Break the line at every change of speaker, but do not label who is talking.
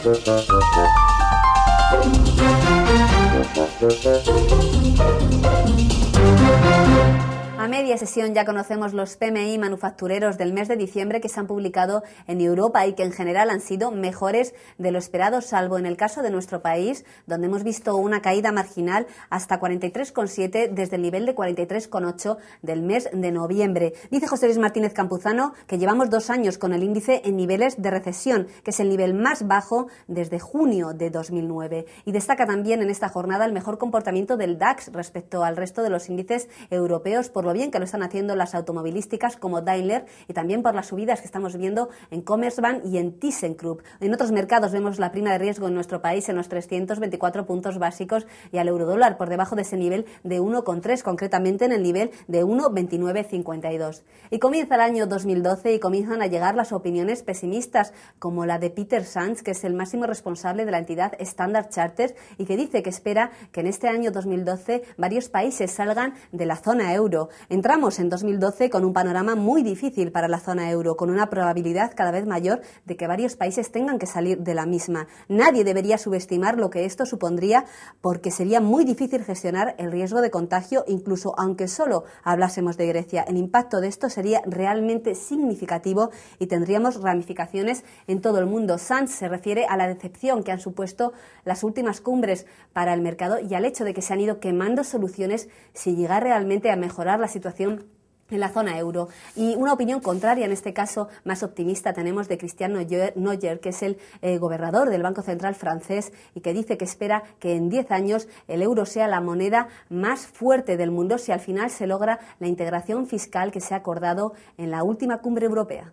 Thank you. media sesión ya conocemos los PMI manufactureros del mes de diciembre que se han publicado en Europa y que en general han sido mejores de lo esperado, salvo en el caso de nuestro país, donde hemos visto una caída marginal hasta 43,7 desde el nivel de 43,8 del mes de noviembre. Dice José Luis Martínez Campuzano que llevamos dos años con el índice en niveles de recesión, que es el nivel más bajo desde junio de 2009. Y destaca también en esta jornada el mejor comportamiento del DAX respecto al resto de los índices europeos, por lo que lo están haciendo las automovilísticas como Daimler y también por las subidas que estamos viendo en Commerzbank y en ThyssenKrupp. En otros mercados vemos la prima de riesgo en nuestro país en los 324 puntos básicos y al eurodólar por debajo de ese nivel de 1,3, concretamente en el nivel de 1,2952. Y comienza el año 2012 y comienzan a llegar las opiniones pesimistas, como la de Peter Sands, que es el máximo responsable de la entidad Standard Charters y que dice que espera que en este año 2012 varios países salgan de la zona euro. Entramos en 2012 con un panorama muy difícil para la zona euro, con una probabilidad cada vez mayor de que varios países tengan que salir de la misma. Nadie debería subestimar lo que esto supondría porque sería muy difícil gestionar el riesgo de contagio, incluso aunque solo hablásemos de Grecia. El impacto de esto sería realmente significativo y tendríamos ramificaciones en todo el mundo. Sanz se refiere a la decepción que han supuesto las últimas cumbres para el mercado y al hecho de que se han ido quemando soluciones sin llegar realmente a mejorar la situación situación en la zona euro. Y una opinión contraria, en este caso más optimista, tenemos de Christian Noyer, que es el eh, gobernador del Banco Central francés y que dice que espera que en 10 años el euro sea la moneda más fuerte del mundo si al final se logra la integración fiscal que se ha acordado en la última cumbre europea.